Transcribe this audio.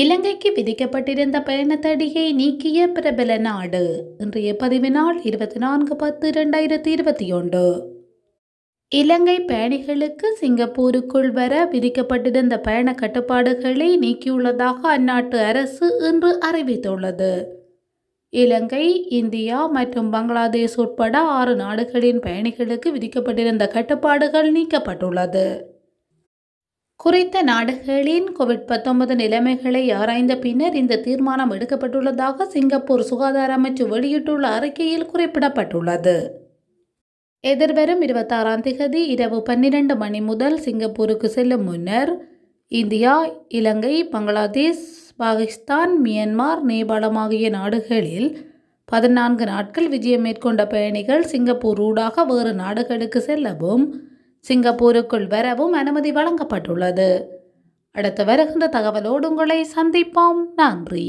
இலங்கைக்கு விதிக்கப்பட்டிருந்த பயணத்தடியை நீக்கிய பிரபல நாடு இன்றைய பதிவினால் இருபத்தி நான்கு பத்து இரண்டாயிரத்தி இருபத்தி ஒன்று இலங்கை பயணிகளுக்கு சிங்கப்பூருக்குள் வர விதிக்கப்பட்டிருந்த பயண கட்டுப்பாடுகளை நீக்கியுள்ளதாக அந்நாட்டு அரசு இன்று அறிவித்துள்ளது இலங்கை இந்தியா மற்றும் பங்களாதேஷ் உட்பட ஆறு நாடுகளின் பயணிகளுக்கு விதிக்கப்பட்டிருந்த கட்டுப்பாடுகள் நீக்கப்பட்டுள்ளது குறித்த நாடுகளின் கோவிட் பத்தொன்பது நிலைமைகளை ஆராய்ந்த பின்னர் இந்த தீர்மானம் எடுக்கப்பட்டுள்ளதாக சிங்கப்பூர் சுகாதார அமைச்சு வெளியிட்டுள்ள அறிக்கையில் குறிப்பிடப்பட்டுள்ளது எதிர்வரும் இருபத்தாறாம் திகதி இரவு பன்னிரண்டு மணி முதல் சிங்கப்பூருக்கு செல்லும் முன்னர் இந்தியா இலங்கை பங்களாதேஷ் பாகிஸ்தான் மியன்மார் நேபாளம் ஆகிய நாடுகளில் பதினான்கு நாட்கள் விஜயம் மேற்கொண்ட பயணிகள் சிங்கப்பூர் ஊடாக வேறு நாடுகளுக்கு செல்லவும் சிங்கப்பூருக்குள் வரவும் அனுமதி வழங்கப்பட்டுள்ளது அடுத்து வருகின்ற தகவலோடு உங்களை சந்திப்போம் நன்றி